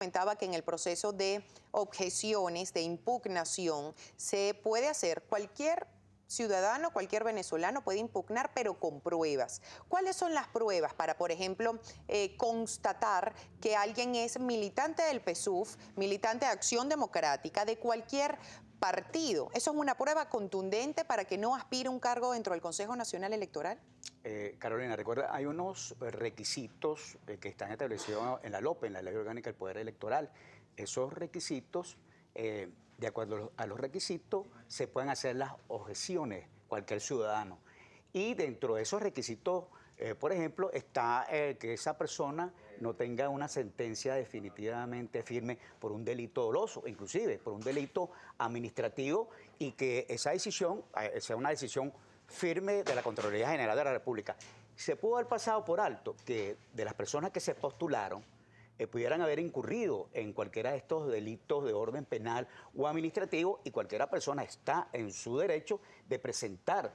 comentaba que en el proceso de objeciones, de impugnación, se puede hacer cualquier ciudadano, cualquier venezolano puede impugnar, pero con pruebas. ¿Cuáles son las pruebas para, por ejemplo, eh, constatar que alguien es militante del PSUV, militante de Acción Democrática, de cualquier partido? ¿Eso es una prueba contundente para que no aspire un cargo dentro del Consejo Nacional Electoral? Eh, Carolina, recuerda, hay unos requisitos eh, que están establecidos en la LOPE, en la Ley Orgánica del Poder Electoral. Esos requisitos, eh, de acuerdo a los requisitos, se pueden hacer las objeciones, cualquier ciudadano. Y dentro de esos requisitos, por ejemplo, está que esa persona no tenga una sentencia definitivamente firme por un delito doloso, inclusive por un delito administrativo, y que esa decisión sea una decisión firme de la Contraloría General de la República. Se pudo haber pasado por alto que de las personas que se postularon eh, pudieran haber incurrido en cualquiera de estos delitos de orden penal o administrativo y cualquiera persona está en su derecho de presentar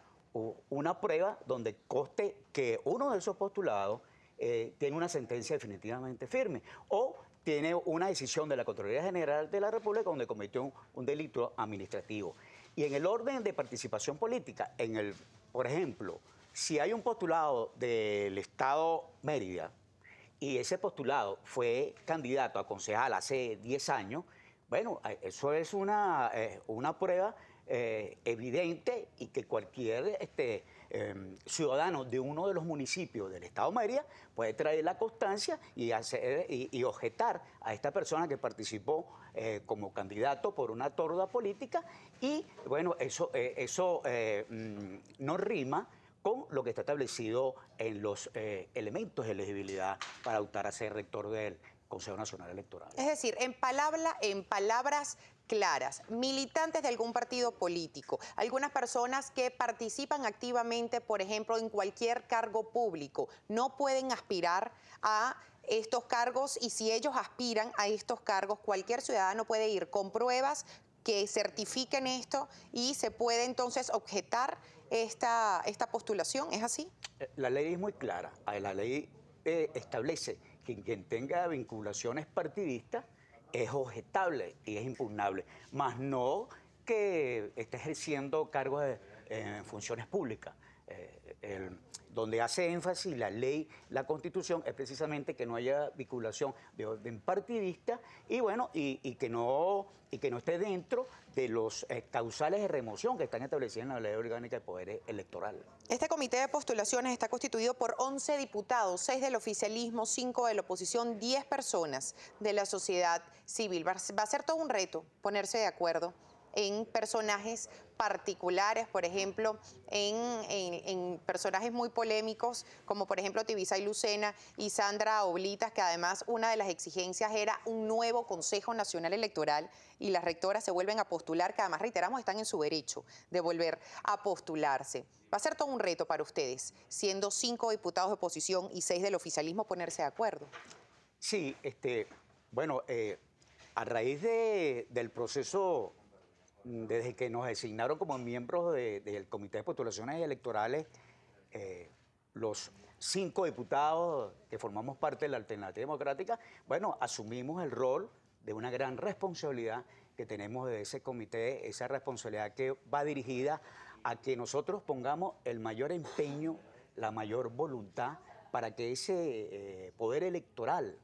una prueba donde coste que uno de esos postulados eh, tiene una sentencia definitivamente firme o tiene una decisión de la Contraloría General de la República donde cometió un delito administrativo. Y en el orden de participación política, en el por ejemplo, si hay un postulado del Estado Mérida y ese postulado fue candidato a concejal hace 10 años, bueno, eh, eso es una, eh, una prueba eh, evidente y que cualquier este, eh, ciudadano de uno de los municipios del Estado María puede traer la constancia y, y, objetar a esta persona que participó eh, como candidato por una torda política y bueno, eso, eh, eh, mm, no rima con lo que está establecido en los elementos de elegibilidad para optar a ser rector del Nacional Electoral. Es decir, en, palabra, en palabras claras, militantes de algún partido político, algunas personas que participan activamente, por ejemplo, en cualquier cargo público, no pueden aspirar a estos cargos y si ellos aspiran a estos cargos, cualquier ciudadano puede ir con pruebas que certifiquen esto y se puede entonces objetar esta, esta postulación, ¿es así? Eh, la ley es muy clara, ah, la ley eh, establece quien tenga vinculaciones partidistas es objetable y es impugnable, más no que esté ejerciendo cargos eh, en funciones públicas. Eh, donde hace énfasis la ley, la constitución, es precisamente que no haya vinculación de orden partidista y bueno, y, que, no, y que no esté dentro de los eh, causales de remoción que están establecidos en la ley orgánica de poder electoral. Este comité de postulaciones está constituido por 11 diputados, 6 del oficialismo, 5 de la oposición, 10 personas de la sociedad civil. Va a ser todo un reto ponerse de acuerdo en personajes particulares, por ejemplo, en, personajes muy polémicos, como por ejemplo Tibisa y Lucena y Sandra Oblitas, que además una de las exigencias era un nuevo Consejo Nacional Electoral y las rectoras se vuelven a postular, que además reiteramos están en su derecho de volver a postularse. Va a ser todo un reto para ustedes, siendo cinco diputados de oposición y seis del oficialismo, ponerse de acuerdo. Sí, este, bueno, eh, a raíz del proceso desde que nos designaron como miembros del Comité de Postulaciones Electorales, eh, los cinco diputados que formamos parte de la Alternativa Democrática, bueno, asumimos el rol de una gran responsabilidad que tenemos de ese comité, esa responsabilidad que va dirigida a que nosotros pongamos el mayor empeño, la mayor voluntad para que ese eh, poder electoral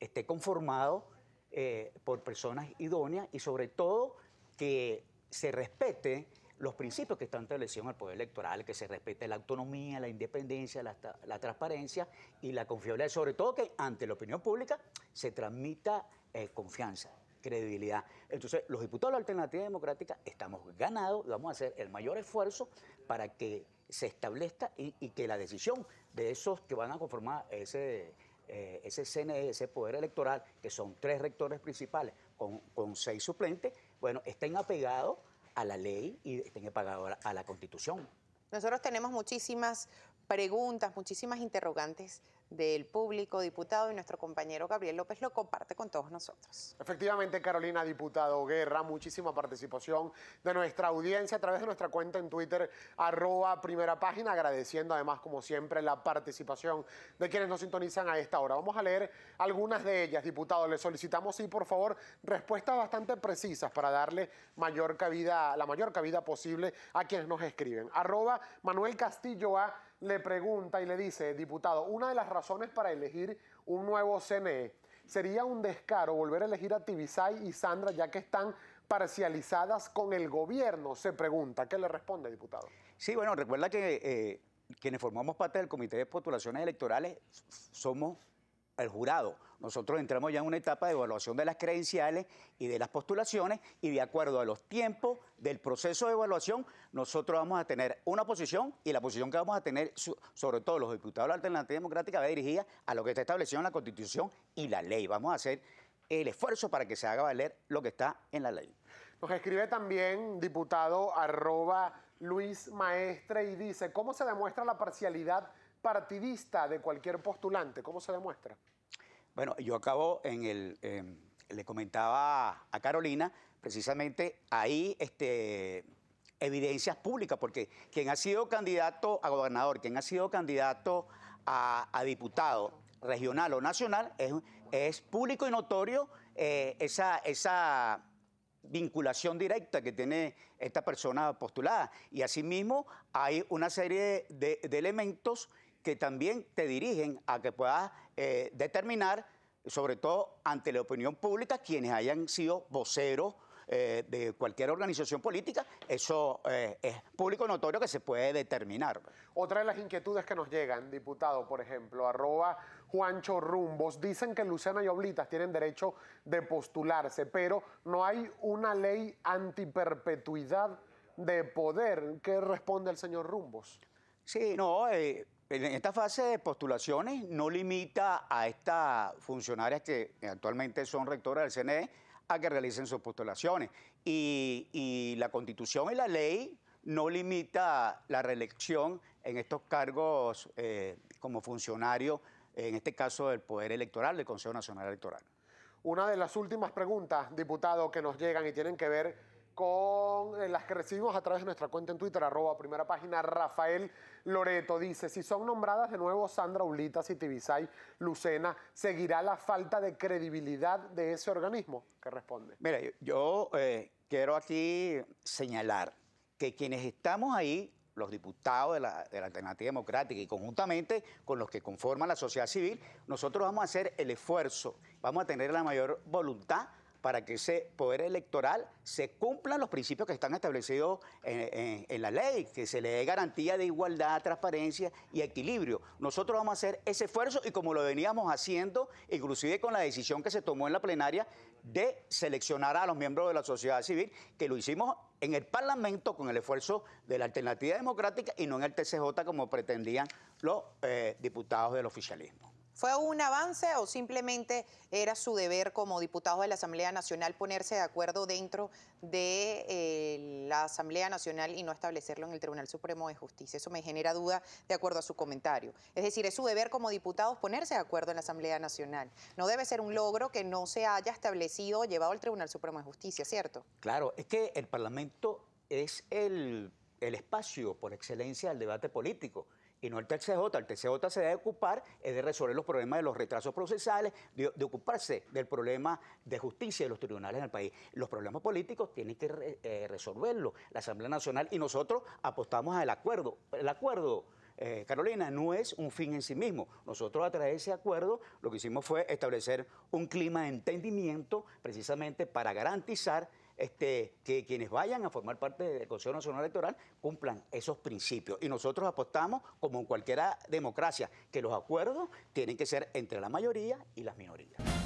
esté conformado eh, por personas idóneas y sobre todo que se respete los principios que están establecidos en el Poder Electoral, que se respete la autonomía, la independencia, la, transparencia y la confiabilidad, sobre todo que ante la opinión pública se transmita eh, confianza, credibilidad. Entonces, los diputados de la Alternativa Democrática estamos ganados vamos a hacer el mayor esfuerzo para que se establezca y, que la decisión de esos que van a conformar ese... Eh, ese CNE, ese poder electoral, que son tres rectores principales con, con seis suplentes, bueno, estén apegados a la ley y estén apegados a la Constitución. Nosotros tenemos muchísimas preguntas, muchísimas interrogantes del público, diputado, y nuestro compañero Gabriel López lo comparte con todos nosotros. Efectivamente, Carolina, diputado Guerra, muchísima participación de nuestra audiencia a través de nuestra cuenta en Twitter, arroba primera página, agradeciendo además, como siempre, la participación de quienes nos sintonizan a esta hora. Vamos a leer algunas de ellas, diputado. Le solicitamos, sí, por favor, respuestas bastante precisas para darle mayor cabida, la mayor cabida posible a quienes nos escriben. Arroba Manuel Castillo A le pregunta y le dice, diputado, una de las razones para elegir un nuevo CNE sería un descaro volver a elegir a Tibisay y Sandra ya que están parcializadas con el gobierno, se pregunta. ¿Qué le responde, diputado? Sí, bueno, recuerda que eh, quienes formamos parte del Comité de Postulaciones Electorales somos el jurado. Nosotros entramos ya en una etapa de evaluación de las credenciales y de las postulaciones y de acuerdo a los tiempos del proceso de evaluación, nosotros vamos a tener una posición y la posición que vamos a tener, sobre todo los diputados de la Alternativa Democrática, va dirigida a lo que está establecido en la Constitución y la ley. Vamos a hacer el esfuerzo para que se haga valer lo que está en la ley. Nos escribe también diputado arroba Luis Maestre y dice, ¿cómo se demuestra la parcialidad? partidista de cualquier postulante? ¿Cómo se demuestra? Bueno, yo acabo en el... Em, le comentaba a Carolina, precisamente ahí este, evidencias públicas, porque quien ha sido candidato a gobernador, quien ha sido candidato a, diputado regional o nacional, es, es público y notorio eh, esa, vinculación directa que tiene esta persona postulada. Y asimismo hay una serie de elementos que también te dirigen a que puedas eh, determinar, sobre todo ante la opinión pública, quienes hayan sido voceros eh, de cualquier organización política, eso eh, es público notorio que se puede determinar. Otra de las inquietudes que nos llegan, diputado, por ejemplo, arroba Juancho Rumbos, dicen que Lucena y Oblitas tienen derecho de postularse, pero no hay una ley antiperpetuidad de poder. ¿Qué responde el señor Rumbos? Sí, no, en esta fase de postulaciones no limita a estas funcionarias que actualmente son rectoras del CNE a que realicen sus postulaciones. Y, la constitución y la ley no limita la reelección en estos cargos eh, como funcionario, en este caso del Poder Electoral, del Consejo Nacional Electoral. Una de las últimas preguntas, diputado, que nos llegan y tienen que ver con eh, las que recibimos a través de nuestra cuenta en Twitter, arroba primera página, Rafael Loreto dice, si son nombradas de nuevo Sandra Ulitas y Tibisay Lucena, ¿seguirá la falta de credibilidad de ese organismo? ¿Qué responde? Mira, yo eh, quiero aquí señalar que quienes estamos ahí, los diputados de la Alternativa Democrática y conjuntamente con los que conforman la sociedad civil, nosotros vamos a hacer el esfuerzo, vamos a tener la mayor voluntad para que ese poder electoral se cumplan los principios que están establecidos en, la ley, que se le dé garantía de igualdad, transparencia y equilibrio. Nosotros vamos a hacer ese esfuerzo y como lo veníamos haciendo, inclusive con la decisión que se tomó en la plenaria de seleccionar a los miembros de la sociedad civil, que lo hicimos en el Parlamento con el esfuerzo de la Alternativa Democrática y no en el TCJ como pretendían los eh, diputados del oficialismo. ¿Fue un avance o simplemente era su deber como diputado de la Asamblea Nacional ponerse de acuerdo dentro de eh, la Asamblea Nacional y no establecerlo en el Tribunal Supremo de Justicia? Eso me genera duda de acuerdo a su comentario. Es decir, es su deber como diputados ponerse de acuerdo en la Asamblea Nacional. No debe ser un logro que no se haya establecido llevado al Tribunal Supremo de Justicia, ¿cierto? Claro, es que el Parlamento es el espacio por excelencia del debate político y no el TCJ. El TCJ se debe ocupar es de resolver los problemas de los retrasos procesales, de, ocuparse del problema de justicia de los tribunales en el país. Los problemas políticos tienen que eh, resolverlo la Asamblea Nacional y nosotros apostamos al acuerdo. El acuerdo. Eh, Carolina, no es un fin en sí mismo. Nosotros a través de ese acuerdo lo que hicimos fue establecer un clima de entendimiento precisamente para garantizar este, que quienes vayan a formar parte del Consejo Nacional Electoral cumplan esos principios. Y nosotros apostamos, como en cualquier democracia, que los acuerdos tienen que ser entre la mayoría y las minorías.